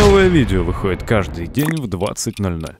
Новое видео выходит каждый день в 20.00.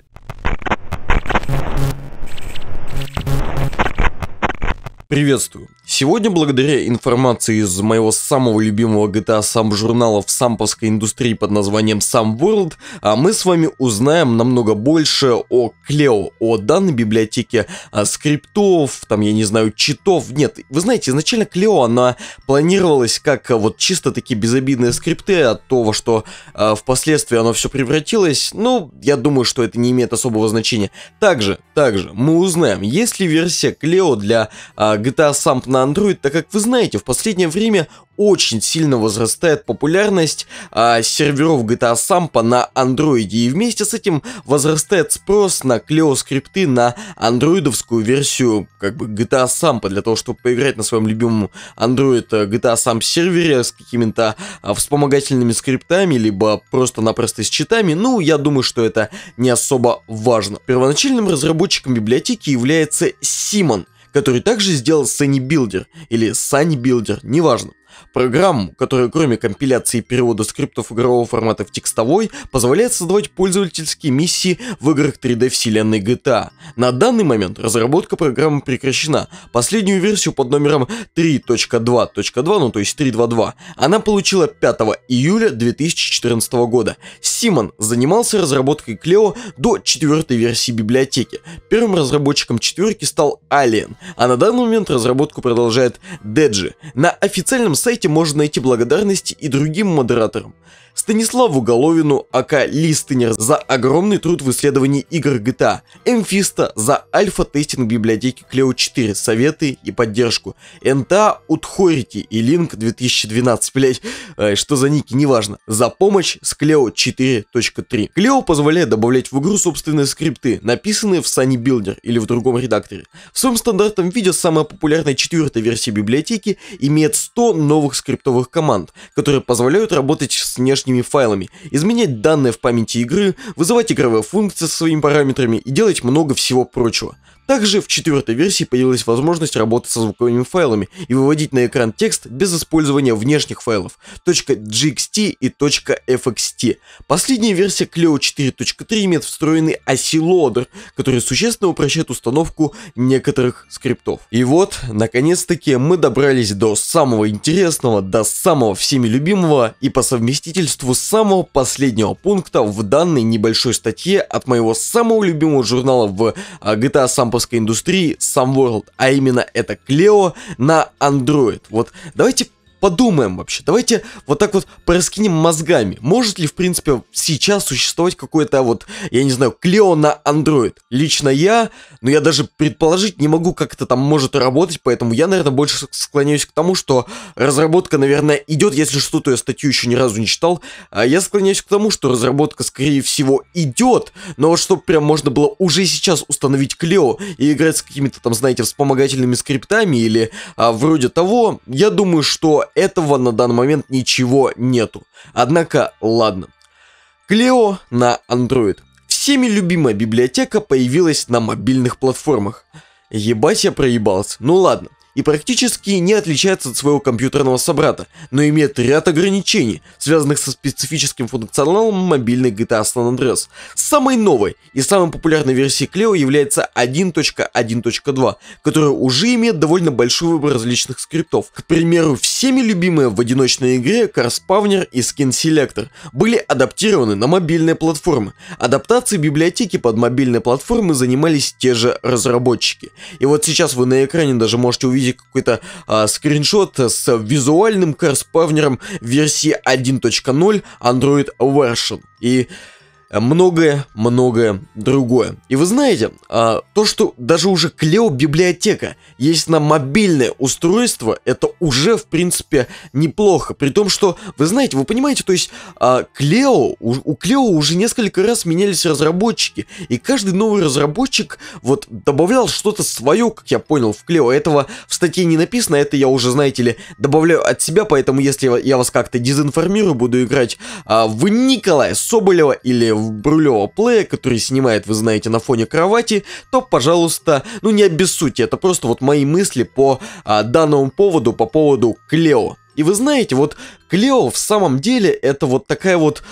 Приветствую. Сегодня, благодаря информации из моего самого любимого GTA а сам журнала в самповской индустрии под названием Sam World, а мы с вами узнаем намного больше о Клео, о данной библиотеке о скриптов, там, я не знаю, читов. Нет, вы знаете, изначально Клео, она планировалась как э, вот чисто такие безобидные скрипты, от того, что а, впоследствии оно все превратилось, ну, я думаю, что это не имеет особого значения. Также, также мы узнаем, есть ли версия Клео для э, а, GTA Samp на на Android, так как вы знаете, в последнее время очень сильно возрастает популярность а, серверов GTA Sampa на Android, и вместе с этим возрастает спрос на клео скрипты на андроидовскую версию как бы GTA Sampa, для того, чтобы поиграть на своем любимом Android э, GTA Samp сервере с какими-то а, вспомогательными скриптами, либо просто-напросто с читами, ну, я думаю, что это не особо важно. Первоначальным разработчиком библиотеки является Simon — который также сделал Сани Билдер или Сани Билдер, неважно. Программу, которая кроме компиляции и перевода скриптов игрового формата в текстовой, позволяет создавать пользовательские миссии в играх 3D вселенной GTA. На данный момент разработка программы прекращена. Последнюю версию под номером 3.2.2, ну то есть 3.2.2, она получила 5 июля 2014 года. Симон занимался разработкой Клео до четвертой версии библиотеки. Первым разработчиком четверки стал Alien, а на данный момент разработку продолжает Деджи. На официальном сайте можно найти благодарность и другим модераторам. Станиславу Головину, АК Листенер за огромный труд в исследовании игр GTA, а. Эмфиста за альфа-тестинг библиотеки Клео 4, советы и поддержку, НТА Утхорити и Линк 2012, блять, э, что за ники, неважно, за помощь с Клео 4.3. Клео позволяет добавлять в игру собственные скрипты, написанные в Sunny Builder или в другом редакторе. В своем стандартном видео самая популярная четвертая версия библиотеки имеет 100 новых скриптовых команд, которые позволяют работать с внешними файлами, изменять данные в памяти игры, вызывать игровые функции со своими параметрами и делать много всего прочего. Также в четвертой версии появилась возможность работать со звуковыми файлами и выводить на экран текст без использования внешних файлов .gxt и .fxt. Последняя версия Cleo 4.3 имеет встроенный осилодер, который существенно упрощает установку некоторых скриптов. И вот, наконец-таки, мы добрались до самого интересного, до самого всеми любимого и по совместительству самого последнего пункта в данной небольшой статье от моего самого любимого журнала в э, GTA San выпуска индустрии Some а именно это Клео на Android. Вот давайте подумаем вообще. Давайте вот так вот пораскинем мозгами. Может ли, в принципе, сейчас существовать какой-то вот, я не знаю, Клео на Android? Лично я, но я даже предположить не могу, как это там может работать, поэтому я, наверное, больше склоняюсь к тому, что разработка, наверное, идет, если что, то я статью еще ни разу не читал, а я склоняюсь к тому, что разработка, скорее всего, идет, но вот чтобы прям можно было уже сейчас установить Клео и играть с какими-то там, знаете, вспомогательными скриптами или а, вроде того, я думаю, что этого на данный момент ничего нету. Однако, ладно. Клео на Android. Всеми любимая библиотека появилась на мобильных платформах. Ебать я проебался. Ну ладно и практически не отличается от своего компьютерного собрата, но имеет ряд ограничений, связанных со специфическим функционалом мобильной GTA San Andreas. Самой новой и самой популярной версией Клео является 1.1.2, которая уже имеет довольно большой выбор различных скриптов. К примеру, всеми любимые в одиночной игре CarSpawner и Skin Selector были адаптированы на мобильные платформы. Адаптации библиотеки под мобильные платформы занимались те же разработчики. И вот сейчас вы на экране даже можете увидеть виде какой-то а, скриншот с визуальным корспавнером версии 1.0 Android Version. И многое-многое другое. И вы знаете, а, то, что даже уже Клео библиотека есть на мобильное устройство, это уже, в принципе, неплохо. При том, что, вы знаете, вы понимаете, то есть а, Клео, у, Клео уже несколько раз менялись разработчики, и каждый новый разработчик вот добавлял что-то свое, как я понял, в Клео. Этого в статье не написано, это я уже, знаете ли, добавляю от себя, поэтому если я вас как-то дезинформирую, буду играть а, в Николая Соболева или в брулевого плея, который снимает, вы знаете, на фоне кровати, то, пожалуйста, ну не обессудьте, это просто вот мои мысли по а, данному поводу, по поводу Клео. И вы знаете, вот Клео в самом деле это вот такая вот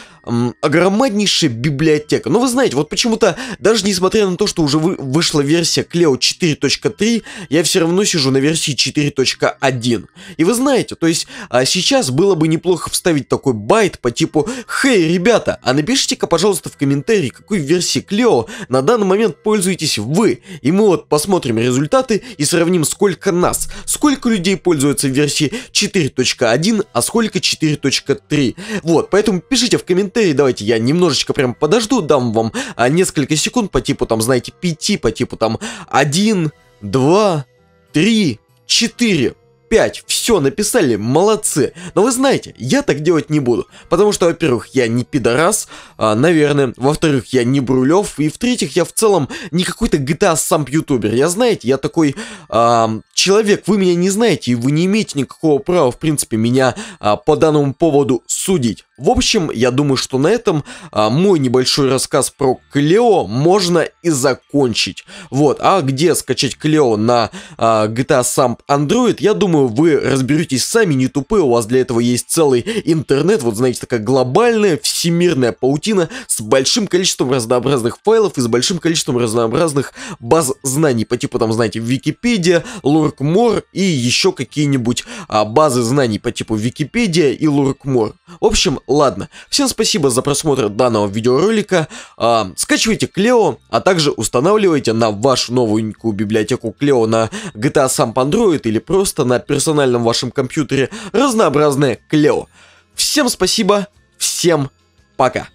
огромнейшая библиотека. Но ну, вы знаете, вот почему-то, даже несмотря на то, что уже вы, вышла версия Клео 4.3, я все равно сижу на версии 4.1. И вы знаете, то есть а сейчас было бы неплохо вставить такой байт по типу «Хей, ребята, а напишите-ка, пожалуйста, в комментарии, какой версии Клео на данный момент пользуетесь вы, и мы вот посмотрим результаты и сравним, сколько нас, сколько людей пользуются версией 4.1, а сколько 4.3. Вот, поэтому пишите в комментариях, комментарии. Давайте я немножечко прям подожду, дам вам а, несколько секунд по типу там, знаете, 5, по типу там 1, 2, 3, 4. 5, все написали, молодцы. Но вы знаете, я так делать не буду, потому что, во-первых, я не пидорас, а, наверное, во-вторых, я не Брулев, и в-третьих, я в целом не какой-то GTA сам ютубер. Я, знаете, я такой а, человек, вы меня не знаете, и вы не имеете никакого права, в принципе, меня а, по данному поводу судить. В общем, я думаю, что на этом а, мой небольшой рассказ про Клео можно и закончить. Вот, а где скачать Клео на а, GTA сам Android, я думаю, думаю, вы разберетесь сами, не тупые, у вас для этого есть целый интернет, вот знаете, такая глобальная всемирная паутина с большим количеством разнообразных файлов и с большим количеством разнообразных баз знаний, по типу там, знаете, Википедия, Луркмор и еще какие-нибудь а, базы знаний по типу Википедия и Луркмор. В общем, ладно. Всем спасибо за просмотр данного видеоролика. А, скачивайте Клео, а также устанавливайте на вашу новенькую библиотеку Клео на GTA Samp Android или просто на персональном вашем компьютере разнообразное клео. Всем спасибо, всем пока.